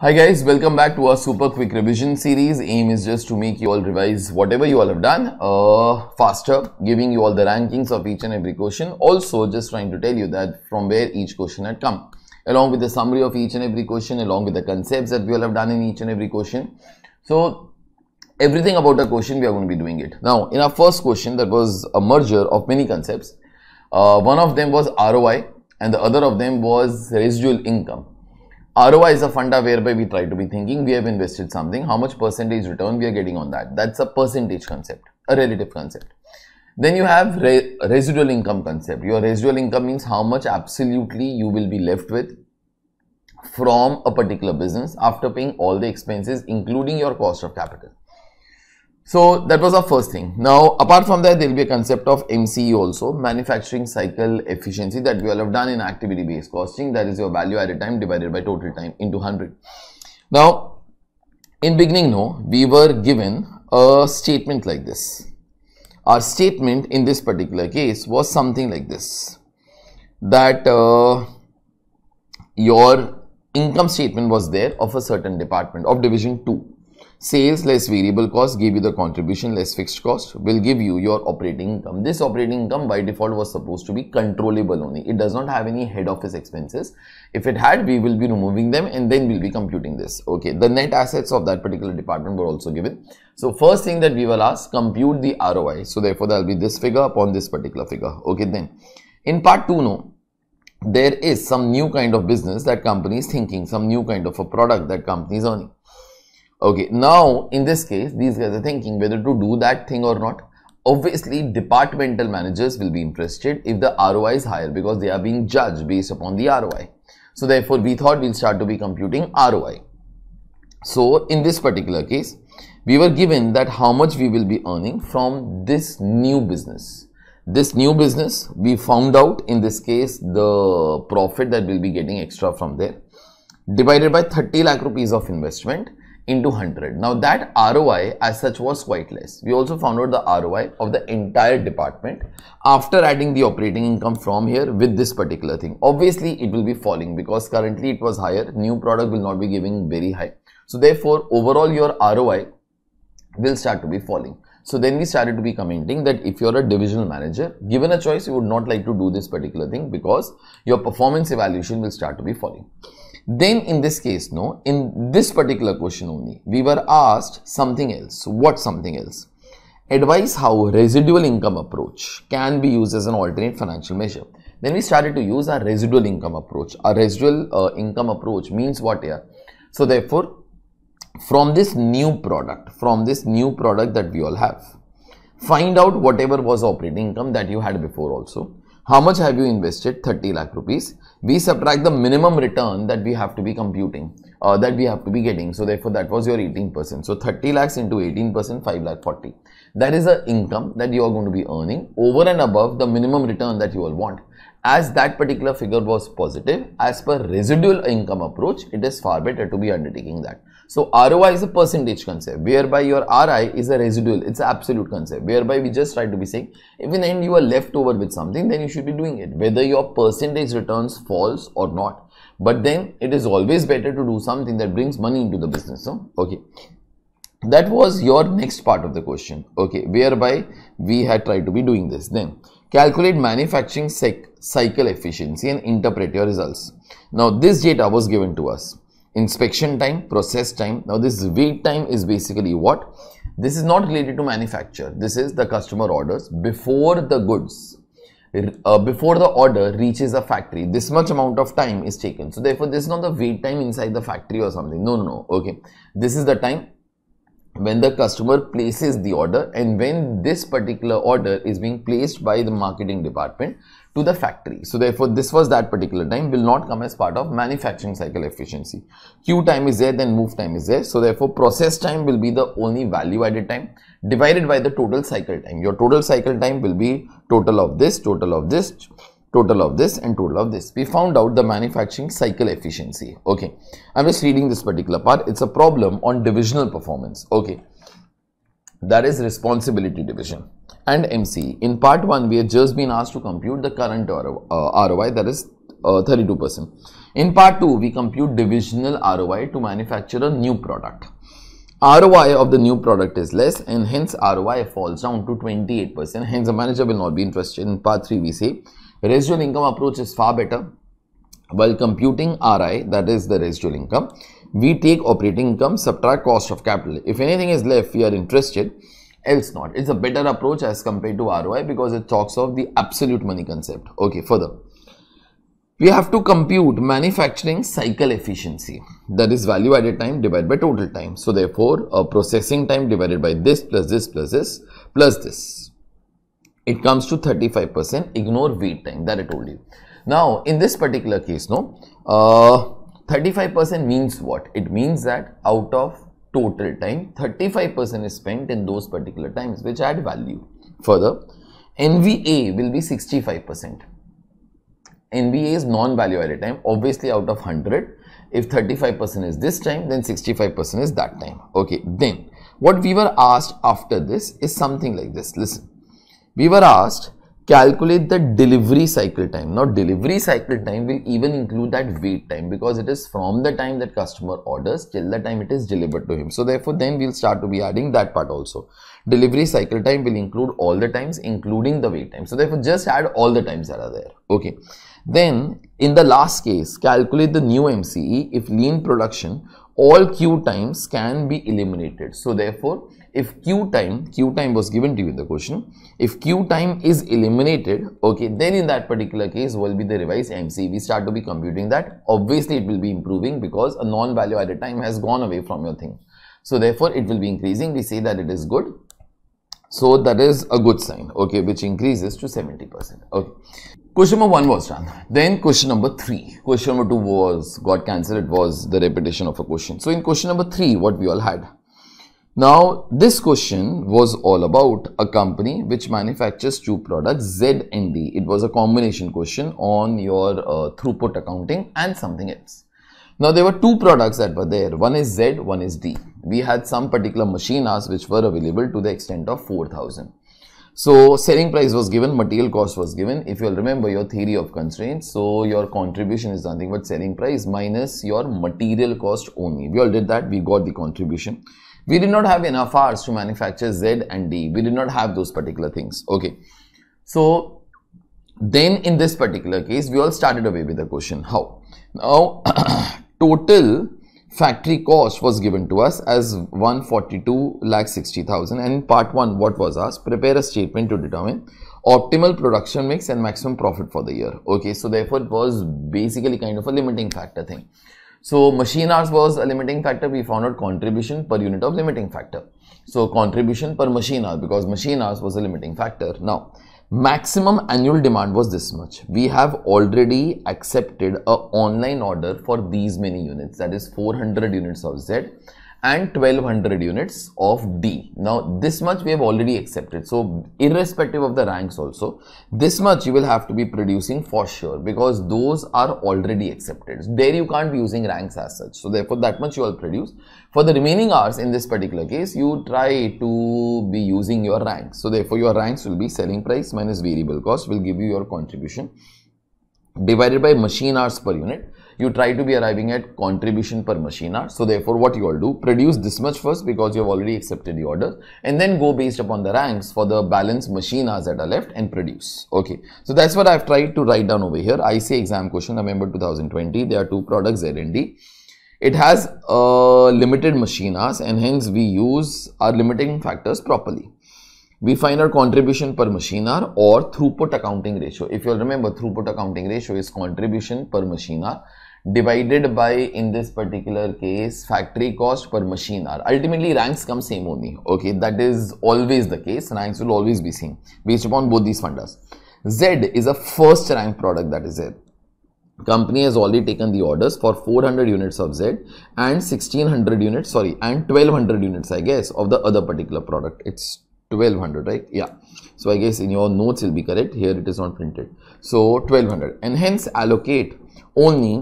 Hi guys, welcome back to our super quick revision series. Aim is just to make you all revise whatever you all have done uh, faster, giving you all the rankings of each and every question. Also just trying to tell you that from where each question had come along with the summary of each and every question along with the concepts that we all have done in each and every question. So everything about a question we are going to be doing it. Now in our first question that was a merger of many concepts. Uh, one of them was ROI and the other of them was residual income. ROI is a funda whereby we try to be thinking we have invested something, how much percentage return we are getting on that. That's a percentage concept, a relative concept. Then you have re residual income concept. Your residual income means how much absolutely you will be left with from a particular business after paying all the expenses, including your cost of capital. So that was our first thing. Now, apart from that, there will be a concept of MCE also, manufacturing cycle efficiency that we all have done in activity based costing. That is your value added time divided by total time into 100. Now, in beginning, no, we were given a statement like this. Our statement in this particular case was something like this, that uh, your income statement was there of a certain department of division 2 Sales less variable cost give you the contribution less fixed cost will give you your operating income. This operating income by default was supposed to be controllable only. It does not have any head office expenses. If it had, we will be removing them and then we'll be computing this. Okay, the net assets of that particular department were also given. So first thing that we will ask, compute the ROI. So therefore, there'll be this figure upon this particular figure. Okay, then in part two, no, there is some new kind of business that company is thinking, some new kind of a product that company is owning. Okay, now in this case, these guys are thinking whether to do that thing or not. Obviously, departmental managers will be interested if the ROI is higher because they are being judged based upon the ROI. So therefore, we thought we'll start to be computing ROI. So in this particular case, we were given that how much we will be earning from this new business. This new business, we found out in this case the profit that we'll be getting extra from there divided by 30 lakh rupees of investment into 100. Now that ROI as such was quite less. We also found out the ROI of the entire department after adding the operating income from here with this particular thing. Obviously it will be falling because currently it was higher. New product will not be giving very high. So therefore overall your ROI will start to be falling. So then we started to be commenting that if you're a divisional manager, given a choice, you would not like to do this particular thing because your performance evaluation will start to be falling. Then in this case, no, in this particular question only, we were asked something else. What something else? Advise how residual income approach can be used as an alternate financial measure. Then we started to use our residual income approach. Our residual uh, income approach means what here? So therefore, from this new product, from this new product that we all have, find out whatever was operating income that you had before also. How much have you invested? 30 lakh rupees we subtract the minimum return that we have to be computing uh, that we have to be getting so therefore that was your 18 percent so 30 lakhs into 18 percent 5 lakh 40 that is the income that you are going to be earning over and above the minimum return that you all want as that particular figure was positive as per residual income approach it is far better to be undertaking that so ROI is a percentage concept, whereby your RI is a residual, it's an absolute concept, whereby we just try to be saying, if in the end you are left over with something, then you should be doing it, whether your percentage returns false or not. But then it is always better to do something that brings money into the business. So, okay, that was your next part of the question okay whereby we had tried to be doing this then calculate manufacturing cycle efficiency and interpret your results now this data was given to us inspection time, process time. Now this wait time is basically what? This is not related to manufacture. This is the customer orders before the goods, uh, before the order reaches the factory. This much amount of time is taken. So therefore, this is not the wait time inside the factory or something. No, no, no. Okay. This is the time when the customer places the order and when this particular order is being placed by the marketing department to the factory. So therefore, this was that particular time will not come as part of manufacturing cycle efficiency. Q time is there, then move time is there. So therefore, process time will be the only value added time divided by the total cycle time. Your total cycle time will be total of this, total of this, total of this and total of this. We found out the manufacturing cycle efficiency. Okay. I'm just reading this particular part. It's a problem on divisional performance. Okay that is responsibility division and MC. In part 1, we have just been asked to compute the current ROI, uh, that is 32%. Uh, in part 2, we compute divisional ROI to manufacture a new product. ROI of the new product is less and hence ROI falls down to 28%. Hence, the manager will not be interested. In part 3, we say residual income approach is far better while computing RI that is the residual income we take operating income, subtract cost of capital. If anything is left, we are interested, else not. It's a better approach as compared to ROI because it talks of the absolute money concept. Okay, further. We have to compute manufacturing cycle efficiency, that is value added time divided by total time. So, therefore, a processing time divided by this plus this plus this plus this. It comes to 35%, ignore wait time that I told you. Now, in this particular case, no, uh, 35% means what? It means that out of total time, 35% is spent in those particular times which add value. Further, NVA will be 65%. NVA is non-value added time. Obviously, out of 100, if 35% is this time, then 65% is that time. Okay, then what we were asked after this is something like this. Listen, we were asked calculate the delivery cycle time. Now delivery cycle time will even include that wait time because it is from the time that customer orders till the time it is delivered to him. So therefore then we'll start to be adding that part also. Delivery cycle time will include all the times including the wait time. So therefore just add all the times that are there. Okay. Then in the last case calculate the new MCE if lean production all q times can be eliminated. So, therefore, if q time, q time was given to you in the question, if q time is eliminated, okay, then in that particular case will be the revised MC. We start to be computing that. Obviously, it will be improving because a non-value added time has gone away from your thing. So, therefore, it will be increasing. We say that it is good. So, that is a good sign, okay, which increases to 70%, okay. Question number one was done. Then question number three. Question number two was got cancelled. It was the repetition of a question. So in question number three, what we all had. Now this question was all about a company which manufactures two products ZND. It was a combination question on your uh, throughput accounting and something else. Now there were two products that were there. One is Z, one is D. We had some particular machine which were available to the extent of 4000. So selling price was given, material cost was given. If you'll remember your theory of constraints, so your contribution is nothing but selling price minus your material cost only. We all did that, we got the contribution. We did not have enough hours to manufacture Z and D. We did not have those particular things. Okay. So then in this particular case, we all started away with the question. How? Now, total factory cost was given to us as 142 lakh 60,000 and part 1 what was asked prepare a statement to determine optimal production mix and maximum profit for the year okay so therefore it was basically kind of a limiting factor thing so machine hours was a limiting factor we found out contribution per unit of limiting factor so contribution per machine hour because machine hours was a limiting factor now maximum annual demand was this much we have already accepted an online order for these many units that is 400 units of z and 1200 units of D. Now this much we have already accepted. So irrespective of the ranks also, this much you will have to be producing for sure because those are already accepted. There you can't be using ranks as such. So therefore that much you will produce. For the remaining hours in this particular case, you try to be using your ranks. So therefore your ranks will be selling price minus variable cost will give you your contribution divided by machine hours per unit you try to be arriving at contribution per machine hour. So therefore what you all do, produce this much first because you have already accepted the order and then go based upon the ranks for the balance machine hours that are left and produce. Okay. So that's what I've tried to write down over here. I say exam question remember 2020. There are two products r and D. It has a uh, limited machine hours and hence we use our limiting factors properly we find our contribution per machine hour or throughput accounting ratio. If you'll remember, throughput accounting ratio is contribution per machine hour divided by in this particular case factory cost per machine hour ultimately ranks come same only okay that is always the case ranks will always be same based upon both these fundas z is a first rank product that is it company has already taken the orders for 400 units of z and 1600 units sorry and 1200 units i guess of the other particular product it's 1200 right yeah so i guess in your notes will be correct here it is not printed so 1200 and hence allocate only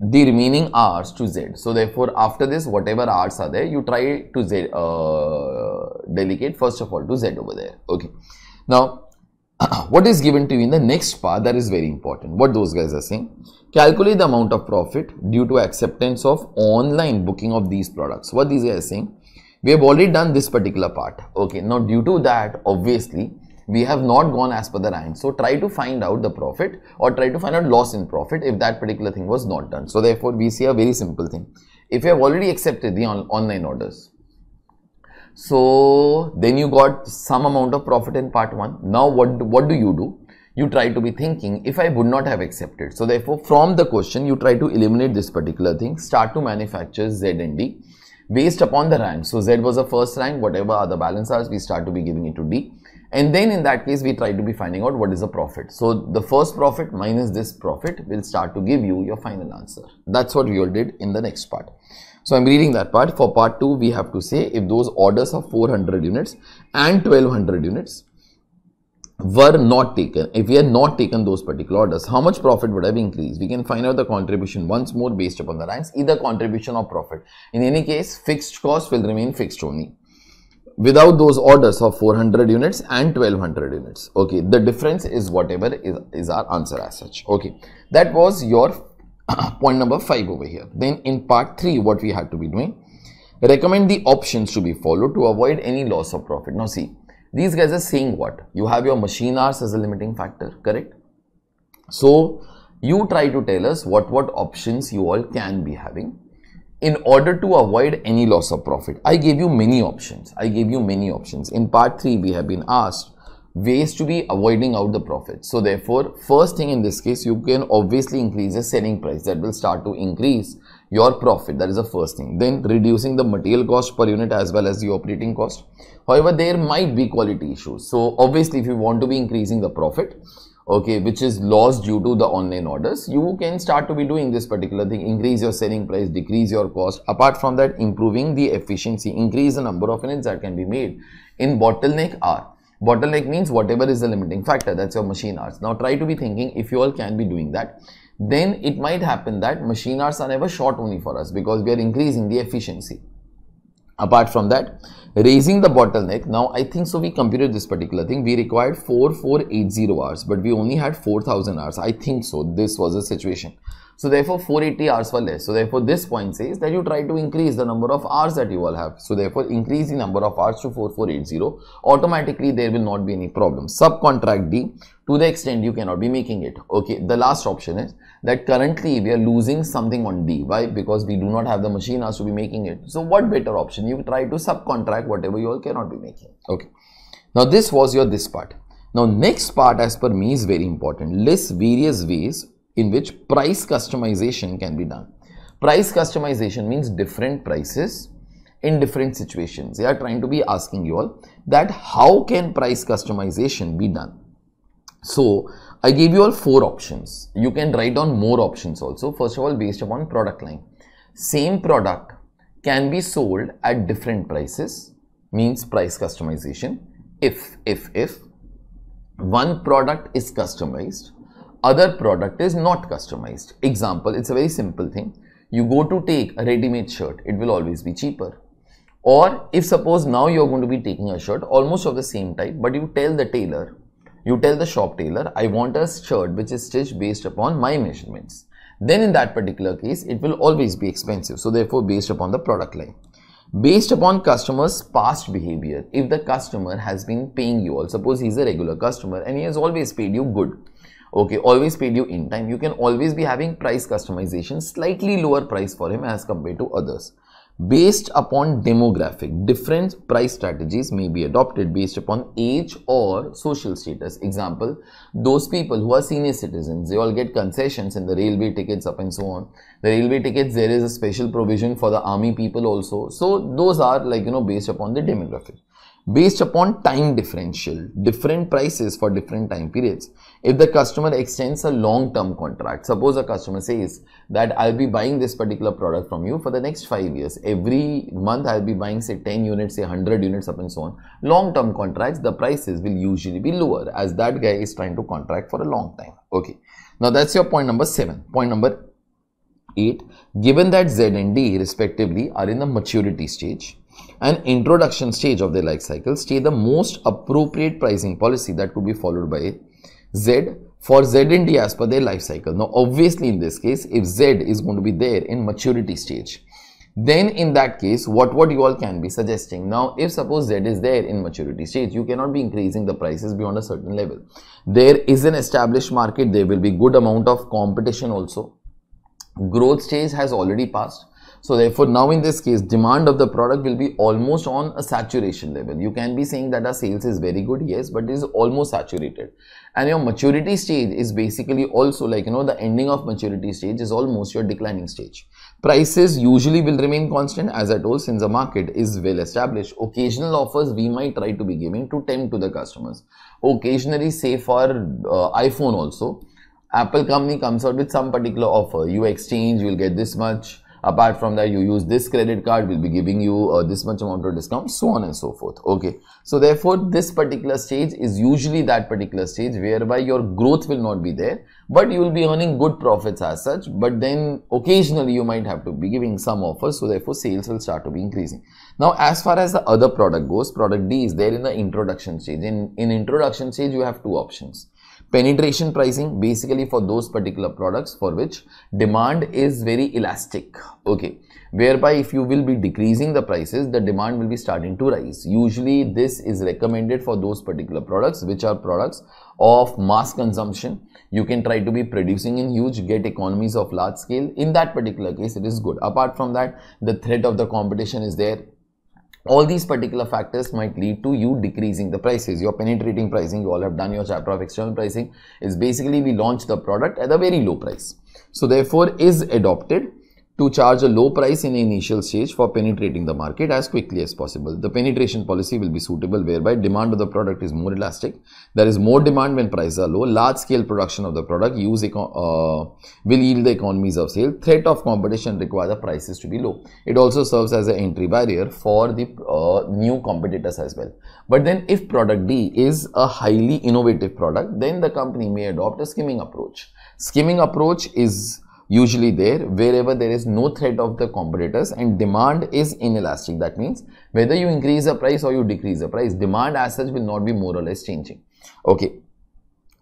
the remaining R's to Z. So therefore, after this, whatever R's are there, you try to Z, uh, delegate first of all to Z over there. Okay. Now, what is given to you in the next part that is very important. What those guys are saying. Calculate the amount of profit due to acceptance of online booking of these products. What these guys are saying. We have already done this particular part. Okay. Now, due to that, obviously, we have not gone as per the rank. So try to find out the profit or try to find out loss in profit if that particular thing was not done. So therefore, we see a very simple thing. If you have already accepted the on online orders, so then you got some amount of profit in part one. Now what, what do you do? You try to be thinking if I would not have accepted. So therefore, from the question, you try to eliminate this particular thing. Start to manufacture Z and D based upon the rank. So Z was the first rank, whatever other balance are, we start to be giving it to D and then in that case we try to be finding out what is the profit so the first profit minus this profit will start to give you your final answer that's what we all did in the next part so i'm reading that part for part 2 we have to say if those orders of 400 units and 1200 units were not taken if we had not taken those particular orders how much profit would have increased we can find out the contribution once more based upon the lines either contribution or profit in any case fixed cost will remain fixed only without those orders of 400 units and 1200 units okay the difference is whatever is, is our answer as such okay that was your point number 5 over here then in part 3 what we had to be doing recommend the options to be followed to avoid any loss of profit now see these guys are saying what you have your machine hours as a limiting factor correct so you try to tell us what what options you all can be having in order to avoid any loss of profit. I gave you many options. I gave you many options. In part 3, we have been asked ways to be avoiding out the profit. So therefore, first thing in this case, you can obviously increase the selling price. That will start to increase your profit. That is the first thing. Then reducing the material cost per unit as well as the operating cost. However, there might be quality issues. So obviously, if you want to be increasing the profit, okay which is lost due to the online orders you can start to be doing this particular thing increase your selling price decrease your cost apart from that improving the efficiency increase the number of units that can be made in bottleneck r bottleneck means whatever is the limiting factor that's your machine hours now try to be thinking if you all can be doing that then it might happen that machine hours are never short only for us because we are increasing the efficiency apart from that raising the bottleneck now i think so we computed this particular thing we required 4480 hours but we only had 4000 hours i think so this was the situation so therefore 480 hours were less. So therefore this point says that you try to increase the number of hours that you all have. So therefore increase the number of hours to 4480. Automatically there will not be any problem. Subcontract D to the extent you cannot be making it. Okay. The last option is that currently we are losing something on D. Why? Because we do not have the machine hours to be making it. So what better option? You try to subcontract whatever you all cannot be making. Okay. Now this was your this part. Now next part as per me is very important. List various ways in which price customization can be done. Price customization means different prices in different situations. They are trying to be asking you all that how can price customization be done. So, I gave you all four options. You can write down more options also. First of all, based upon product line. Same product can be sold at different prices means price customization. If, if, if one product is customized other product is not customized. Example, it's a very simple thing. You go to take a ready-made shirt, it will always be cheaper. Or if suppose now you're going to be taking a shirt almost of the same type, but you tell the tailor, you tell the shop tailor, I want a shirt which is stitched based upon my measurements. Then in that particular case, it will always be expensive. So therefore, based upon the product line based upon customer's past behavior if the customer has been paying you all suppose he's a regular customer and he has always paid you good okay always paid you in time you can always be having price customization slightly lower price for him as compared to others based upon demographic different price strategies may be adopted based upon age or social status example those people who are senior citizens they all get concessions in the railway tickets up and so on the railway tickets there is a special provision for the army people also so those are like you know based upon the demographic based upon time differential, different prices for different time periods. If the customer extends a long-term contract, suppose a customer says that I'll be buying this particular product from you for the next 5 years. Every month I'll be buying say 10 units, say 100 units up and so on. Long-term contracts, the prices will usually be lower as that guy is trying to contract for a long time. Okay. Now that's your point number 7. Point number 8. Given that Z and D respectively are in the maturity stage, an introduction stage of the life cycle stay the most appropriate pricing policy that could be followed by Z for Z ZND as per their life cycle. Now obviously in this case if Z is going to be there in maturity stage then in that case what what you all can be suggesting now if suppose z is there in maturity stage you cannot be increasing the prices beyond a certain level there is an established market there will be good amount of competition also growth stage has already passed so therefore, now in this case, demand of the product will be almost on a saturation level. You can be saying that our sales is very good, yes, but it is almost saturated. And your maturity stage is basically also like, you know, the ending of maturity stage is almost your declining stage. Prices usually will remain constant as I told since the market is well established. Occasional offers we might try to be giving to tempt to the customers. Occasionally say for uh, iPhone also, Apple company comes out with some particular offer. You exchange, you'll get this much apart from that you use this credit card we'll be giving you uh, this much amount of discount so on and so forth okay so therefore this particular stage is usually that particular stage whereby your growth will not be there but you will be earning good profits as such but then occasionally you might have to be giving some offers so therefore sales will start to be increasing now as far as the other product goes product d is there in the introduction stage in in introduction stage you have two options Penetration pricing basically for those particular products for which demand is very elastic. Okay, whereby if you will be decreasing the prices, the demand will be starting to rise. Usually this is recommended for those particular products which are products of mass consumption. You can try to be producing in huge, get economies of large scale. In that particular case, it is good. Apart from that, the threat of the competition is there all these particular factors might lead to you decreasing the prices your penetrating pricing you all have done your chapter of external pricing is basically we launch the product at a very low price so therefore is adopted to charge a low price in the initial stage for penetrating the market as quickly as possible. The penetration policy will be suitable whereby demand of the product is more elastic. There is more demand when prices are low. Large scale production of the product use uh, will yield the economies of scale. Threat of competition requires the prices to be low. It also serves as an entry barrier for the uh, new competitors as well. But then if product D is a highly innovative product, then the company may adopt a skimming approach. Skimming approach is usually there wherever there is no threat of the competitors and demand is inelastic. That means whether you increase the price or you decrease the price, demand as such will not be more or less changing. Okay.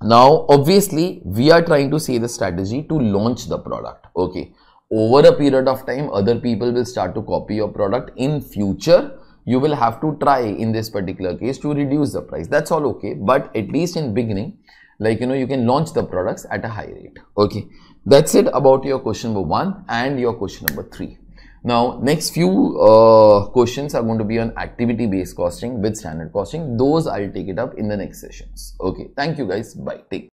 Now, obviously, we are trying to see the strategy to launch the product. Okay. Over a period of time, other people will start to copy your product. In future, you will have to try in this particular case to reduce the price. That's all okay. But at least in beginning, like, you know, you can launch the products at a high rate. Okay. That's it about your question number 1 and your question number 3. Now, next few uh, questions are going to be on activity-based costing with standard costing. Those I'll take it up in the next sessions. Okay, thank you guys. Bye. Take